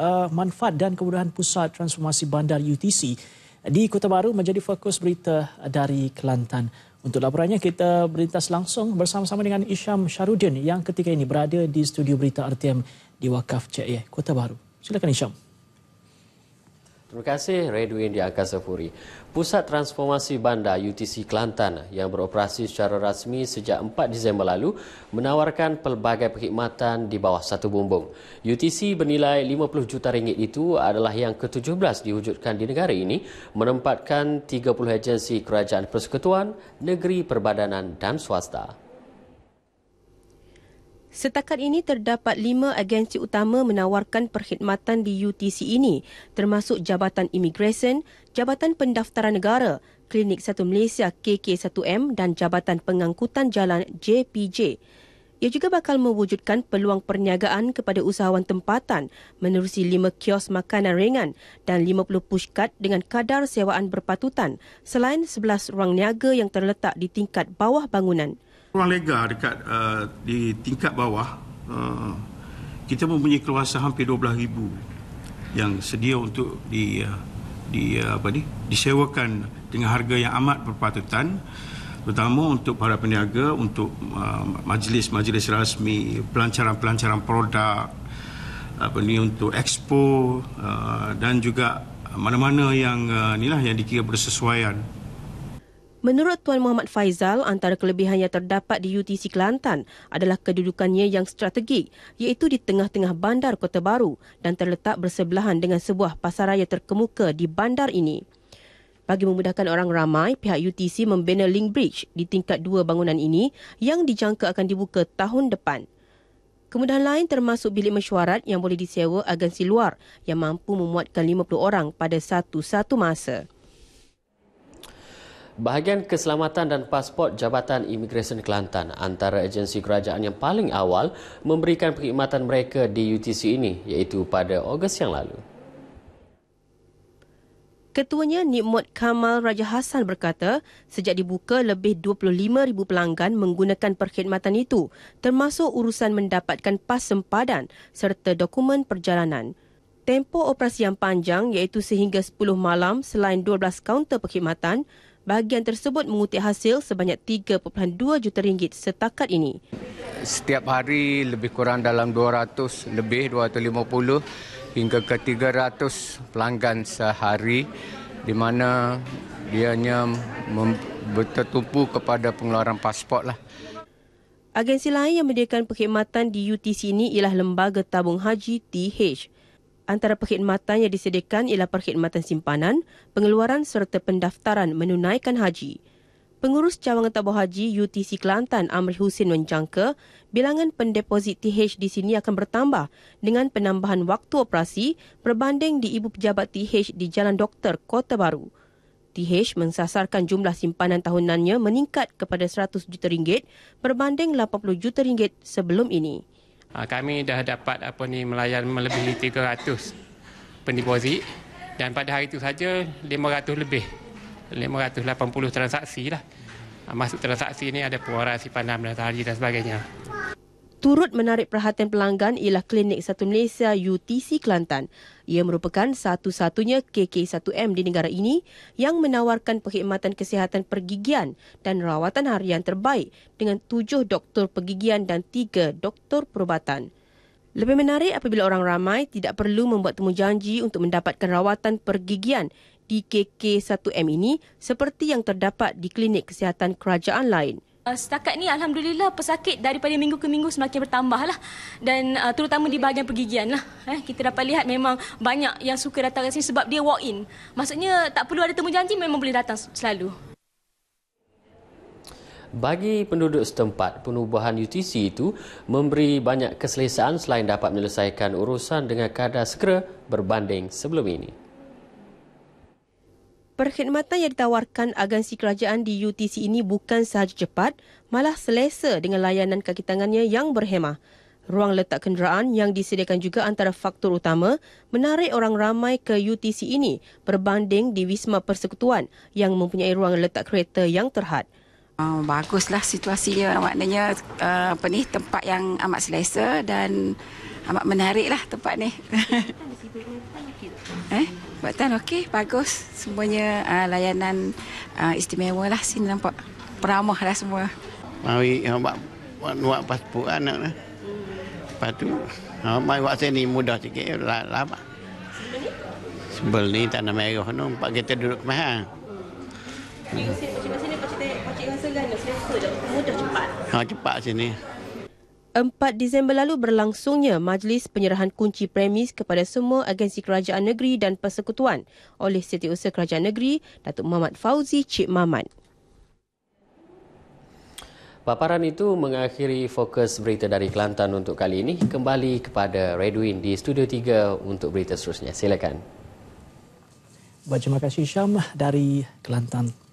uh, manfaat dan kemudahan pusat transformasi bandar UTC di Kota Baru menjadi fokus berita dari Kelantan. Untuk laporannya kita berintas langsung bersama-sama dengan Isham Sharudin yang ketika ini berada di studio berita RTM di Wakaf CIA Kota Baru. Silakan Isham. Terima kasih Redwin di Angkasa Puri. Pusat Transformasi Bandar UTC Kelantan yang beroperasi secara rasmi sejak 4 Disember lalu menawarkan pelbagai perkhidmatan di bawah satu bumbung. UTC bernilai 50 juta ringgit itu adalah yang ke-17 diwujudkan di negara ini menempatkan 30 agensi kerajaan persekutuan, negeri perbadanan dan swasta. Setakat ini terdapat lima agensi utama menawarkan perkhidmatan di UTC ini termasuk Jabatan Imigresen, Jabatan Pendaftaran Negara, Klinik Satu Malaysia KK1M dan Jabatan Pengangkutan Jalan JPJ. Ia juga bakal mewujudkan peluang perniagaan kepada usahawan tempatan menerusi lima kios makanan ringan dan 50 pushcart dengan kadar sewaan berpatutan selain 11 ruang niaga yang terletak di tingkat bawah bangunan ruang Lega dekat uh, di tingkat bawah uh, kita mempunyai keluasa hampir ribu yang sedia untuk di uh, di uh, apa ni disewakan dengan harga yang amat berpatutan terutama untuk para peniaga untuk uh, majlis-majlis rasmi pelancaran-pelancaran produk apa ni untuk expo uh, dan juga mana-mana yang uh, inilah yang dikira bersesuaian Menurut Tuan Muhammad Faizal, antara kelebihan yang terdapat di UTC Kelantan adalah kedudukannya yang strategik, iaitu di tengah-tengah bandar Kota Baru dan terletak bersebelahan dengan sebuah pasaraya terkemuka di bandar ini. Bagi memudahkan orang ramai, pihak UTC membina Link Bridge di tingkat dua bangunan ini yang dijangka akan dibuka tahun depan. Kemudahan lain termasuk bilik mesyuarat yang boleh disewa agensi luar yang mampu memuatkan 50 orang pada satu-satu masa. Bahagian Keselamatan dan Pasport Jabatan Imigresen Kelantan antara agensi kerajaan yang paling awal memberikan perkhidmatan mereka di UTC ini iaitu pada Ogos yang lalu. Ketuanya Nikmat Kamal Raja Hassan berkata, sejak dibuka lebih 25,000 pelanggan menggunakan perkhidmatan itu, termasuk urusan mendapatkan pas sempadan serta dokumen perjalanan. Tempo operasi yang panjang iaitu sehingga 10 malam selain 12 kaunter perkhidmatan bahagian tersebut mengutip hasil sebanyak 3.2 juta ringgit setakat ini. Setiap hari lebih kurang dalam 200, lebih 250 hingga ke 300 pelanggan sehari di mana dianya mem- bertertumpu kepada pengeluaran pasport. Lah. Agensi lain yang menyediakan perkhidmatan di UTC ini ialah Lembaga Tabung Haji TH. Antara perkhidmatan yang disediakan ialah perkhidmatan simpanan, pengeluaran serta pendaftaran menunaikan haji. Pengurus Cawangan Tabuh Haji UTC Kelantan Amri Husin menjangka bilangan pendeposit TH di sini akan bertambah dengan penambahan waktu operasi berbanding di ibu pejabat TH di Jalan Doktor Kota Baru. TH mensasarkan jumlah simpanan tahunannya meningkat kepada 100 juta ringgit berbanding 80 juta ringgit sebelum ini. Ah, kami dah dapat apa ni melayan melebihi 300 pendeposit dan pada hari itu saja 500 lebih 580 transaksi lah. Masuk transaksi ini ada puara simpanan dan tali dan sebagainya turut menarik perhatian pelanggan ialah Klinik Satu Malaysia UTC Kelantan. Ia merupakan satu-satunya KK1M di negara ini yang menawarkan perkhidmatan kesihatan pergigian dan rawatan harian terbaik dengan tujuh doktor pergigian dan tiga doktor perubatan. Lebih menarik apabila orang ramai tidak perlu membuat temu janji untuk mendapatkan rawatan pergigian di KK1M ini seperti yang terdapat di klinik kesihatan kerajaan lain. Eh, setakat ni alhamdulillah pesakit daripada minggu ke minggu semakin bertambah lah dan uh, terutama di bahagian pergigian lah eh, kita dapat lihat memang banyak yang suka datang ke sini sebab dia walk in maksudnya tak perlu ada temu janji memang boleh datang selalu bagi penduduk setempat, penubuhan UTC itu memberi banyak keselesaan selain dapat menyelesaikan urusan dengan kadar segera berbanding sebelum ini. Perkhidmatan yang ditawarkan agensi kerajaan di UTC ini bukan sahaja cepat, malah selesa dengan layanan kaki tangannya yang berhemah. Ruang letak kenderaan yang disediakan juga antara faktor utama menarik orang ramai ke UTC ini berbanding di Wisma Persekutuan yang mempunyai ruang letak kereta yang terhad. Ah, baguslah situasinya maknanya uh, apa ni tempat yang amat selesa dan amat menariklah tempat ni. Buatan okey, bagus. Semuanya uh, layanan uh, istimewa lah sini nampak. Peramah lah semua. Mari buat, buat, buat pasport anak lah. Lepas tu, ah, mari buat sini mudah sikit. Lama. La, la. Sebel ni tanah merah tu, empat kereta duduk ke mahal. Hmm. Hmm. Pakcik rasa gana, Mudah cepat? Ha, cepat sini. 4 Disember lalu berlangsungnya majlis penyerahan kunci premis kepada semua agensi kerajaan negeri dan persekutuan oleh Setiausaha Kerajaan Negeri Datuk Muhammad Fauzi Cik Mamat. Paparan itu mengakhiri fokus berita dari Kelantan untuk kali ini. Kembali kepada Redwin di Studio 3 untuk berita seterusnya. Silakan. Baik, terima kasih Syam dari Kelantan.